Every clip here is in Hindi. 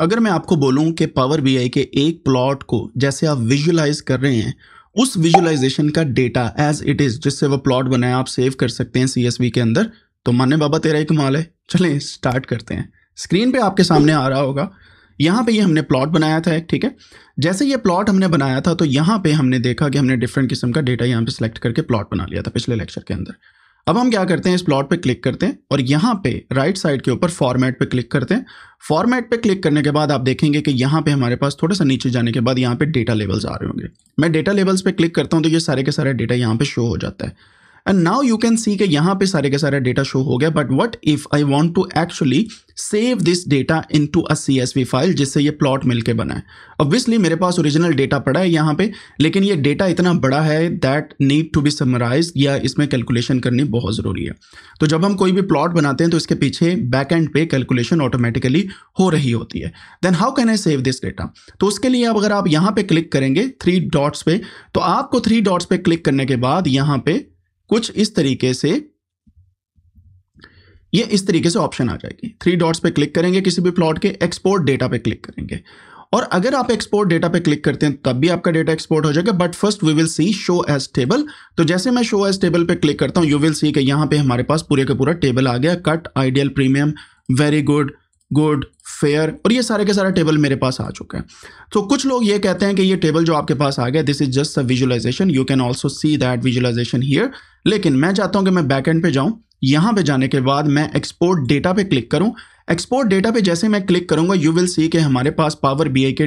अगर मैं आपको बोलूं कि पावर बी के एक प्लॉट को जैसे आप विजुलाइज कर रहे हैं उस विजुलाइजेशन का डेटा एज इट इज़ जिससे वो प्लॉट बनाए आप सेव कर सकते हैं सी के अंदर तो मान्य बाबा तेरा एक कमाल है चलें स्टार्ट करते हैं स्क्रीन पे आपके सामने आ रहा होगा यहाँ पे ये हमने प्लॉट बनाया था ठीक है जैसे ये प्लॉट हमने बनाया था तो यहाँ पे हमने देखा कि हमने डिफरेंट किस्म का डेटा यहाँ पे सिलेक्ट करके प्लॉट बना लिया था पिछले लेक्चर के अंदर अब हम क्या करते हैं इस प्लॉट पे क्लिक करते हैं और यहाँ पे राइट साइड के ऊपर फॉर्मेट पे क्लिक करते हैं फॉर्मेट पे क्लिक करने के बाद आप देखेंगे कि यहाँ पे हमारे पास थोड़ा सा नीचे जाने के बाद यहाँ पे डेटा लेवल्स आ रहे होंगे मैं डेटा लेवल्स पे क्लिक करता हूँ तो ये सारे के सारे डेटा यहाँ पे शो हो जाता है and now you can see के यहाँ पे सारे के सारे डेटा शो हो गया but what if I want to actually save this data into a C S V file जिससे ये प्लॉट मिलके बना है ऑब्वियसली मेरे पास ओरिजिनल डेटा पड़ा है यहाँ पे लेकिन ये डेटा इतना बड़ा है that need to be summarize या इसमें कैलकुलेशन करनी बहुत ज़रूरी है तो जब हम कोई भी प्लॉट बनाते हैं तो इसके पीछे बैक एंड पे कैलकुलेशन ऑटोमेटिकली हो रही होती है then how can I save this data तो उसके लिए अब अगर आप यहाँ पे क्लिक करेंगे थ्री डॉट्स पे तो आपको थ्री डॉट्स पे क्लिक करने के बाद यहाँ पे कुछ इस तरीके से ये इस तरीके से ऑप्शन आ जाएगी थ्री डॉट्स पे क्लिक करेंगे किसी भी प्लॉट के एक्सपोर्ट डेटा पे क्लिक करेंगे और अगर आप एक्सपोर्ट डेटा पे क्लिक करते हैं तब भी आपका डेटा एक्सपोर्ट हो जाएगा but first we will see show as table तो जैसे मैं शो एज टेबल पे क्लिक करता हूं यू विल सी कि यहां पे हमारे पास पूरे का पूरा टेबल आ गया cut ideal premium very good good fair और ये सारे के सारे टेबल मेरे पास आ चुके हैं तो कुछ लोग ये कहते हैं कि ये टेबल जो आपके पास आ गया this is just a visualization you can also see that visualization here लेकिन मैं चाहता हूँ कि मैं बैक एंड पे जाऊँ यहाँ पे जाने के बाद मैं एक्सपोर्ट डेटा पे क्लिक करूँ एक्सपोर्ट डेटा पे जैसे मैं क्लिक करूँगा यू विल सी कि हमारे पास पावर बी के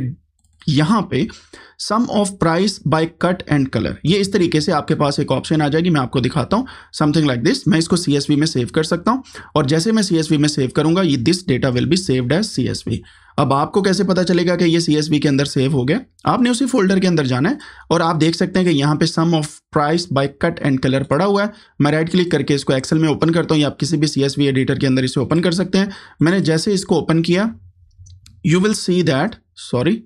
यहां पे sum of price by cut and colour ये इस तरीके से आपके पास एक ऑप्शन आ जाएगी मैं आपको दिखाता हूं समथिंग लाइक दिस मैं इसको सी में सेव कर सकता हूं और जैसे मैं सी में सेव करूंगा ये this data will be saved as C अब आपको कैसे पता चलेगा कि ये सी के अंदर सेव हो गया आपने उसी फोल्डर के अंदर जाना है और आप देख सकते हैं कि यहाँ पे sum of price by cut and colour पड़ा हुआ है मैं राइट क्लिक करके इसको एक्सेल में ओपन करता हूँ या आप किसी भी सी एडिटर के अंदर इसे ओपन कर सकते हैं मैंने जैसे इसको ओपन किया you will see that sorry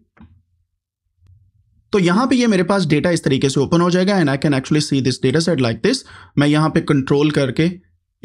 तो यहाँ पे ये मेरे पास डेटा इस तरीके से ओपन हो जाएगा and I can actually see this data set like this मैं यहाँ पे कंट्रोल करके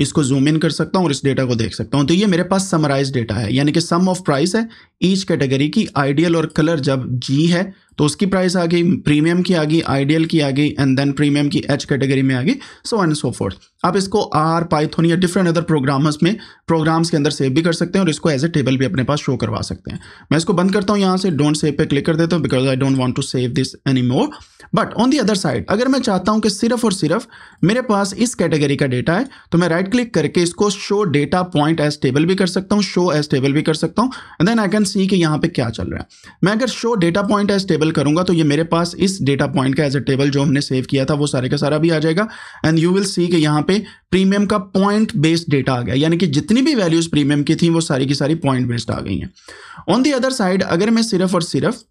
इसको जूम इन कर सकता हूँ और इस डेटा को देख सकता हूँ तो ये मेरे पास समराइज डेटा है यानी कि सम ऑफ प्राइस है ईच कैटेगरी की आइडियल और कलर जब जी है तो उसकी प्राइस आ गई प्रीमियम की आ गई आइडियल की आ गई एंड देन प्रीमियम की एच कैटेगरी में आ गई सो एंड सो फोर्थ आप इसको आर पाइथन या डिफरेंट अदर प्रोग्रामर्स में प्रोग्राम्स के अंदर सेव भी कर सकते हैं और इसको एज ए टेबल भी अपने पास शो करवा सकते हैं मैं इसको बंद करता हूँ यहाँ से डोंट सेव पे क्लिक कर देता हूँ because I don't want to save this any more but on the other side अगर मैं चाहता हूँ कि सिर्फ और सिर्फ मेरे पास इस कैटेगरी का डेटा है तो मैं राइट क्लिक करके इसको show data point as table भी कर सकता हूँ शो एज टेबल भी कर सकता हूँ and then I can see कि यहाँ पे क्या चल रहा है मैं अगर show data point as table enable करूंगा तो ये मेरे पास इस डेटा पॉइंट का एज ए टेबल जो हमने सेव किया था वो सारे का सारा भी आ जाएगा एंड यू विल सी कि यहाँ पे प्रीमियम का पॉइंट बेस्ड डेटा आ गया यानी कि जितनी भी वैल्यूज़ प्रीमियम की थी वो सारी की सारी पॉइंट बेस्ड आ गई हैं ऑन दी अदर साइड अगर मैं सिर्फ और सिर्फ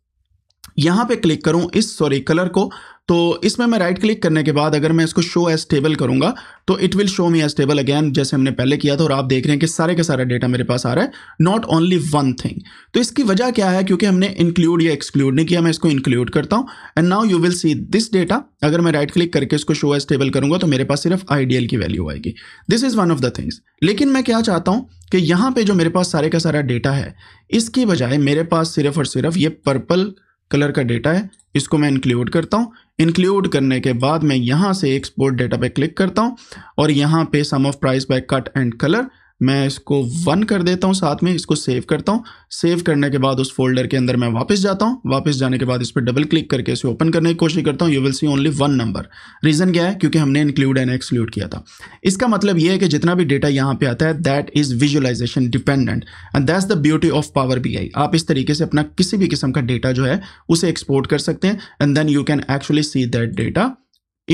यहाँ पे क्लिक करूँ इस सॉरी कलर को तो इसमें मैं राइट क्लिक करने के बाद अगर मैं इसको शो एज टेबल करूँगा तो it will show me as table again जैसे हमने पहले किया था और आप देख रहे हैं कि सारे का सारा डेटा मेरे पास आ रहा है नॉट ओनली वन थिंग तो इसकी वजह क्या है क्योंकि हमने इंक्लूड या एक्सक्लूड नहीं किया मैं इसको इंक्लूड करता हूँ and now you will see this data अगर मैं राइट क्लिक करके इसको शो एज टेबल करूँगा तो मेरे पास सिर्फ आइडियल की वैल्यू आएगी this is one of the things लेकिन मैं क्या चाहता हूँ कि यहाँ पे जो मेरे पास सारे का सारा डेटा है इसकी बजाय मेरे पास सिर्फ और सिर्फ ये पर्पल कलर का डेटा है इसको मैं इंक्लूड करता हूँ इंक्लूड करने के बाद मैं यहाँ से एक्सपोर्ट डेटा पे क्लिक करता हूँ और यहाँ पे sum of price by cut and colour मैं इसको वन कर देता हूँ साथ में इसको सेव करता हूँ सेव करने के बाद उस फोल्डर के अंदर मैं वापस जाता हूँ वापस जाने के बाद इस पर डबल क्लिक करके इसे ओपन करने की कोशिश करता हूँ you will see only one number reason क्या है क्योंकि हमने इंक्लूड एंड एक्सक्लूड किया था इसका मतलब ये है कि जितना भी डेटा यहाँ पे आता है that is visualization dependent and that's the beauty of power B I आप इस तरीके से अपना किसी भी किस्म का डेटा जो है उसे एक्सपोर्ट कर सकते हैं and then you can actually see that data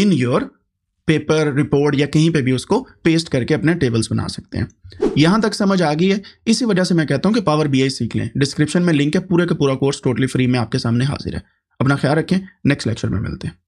in your paper report या कहीं पे भी उसको पेस्ट करके अपने टेबल्स बना सकते हैं यहाँ तक समझ आ गई है इसी वजह से मैं कहता हूँ कि पावर बी सीख लें डिस्क्रिप्शन में लिंक है पूरे का पूरा कोर्स टोटली फ्री में आपके सामने हाजिर है अपना ख्याल रखें नेक्स्ट लेक्चर में मिलते हैं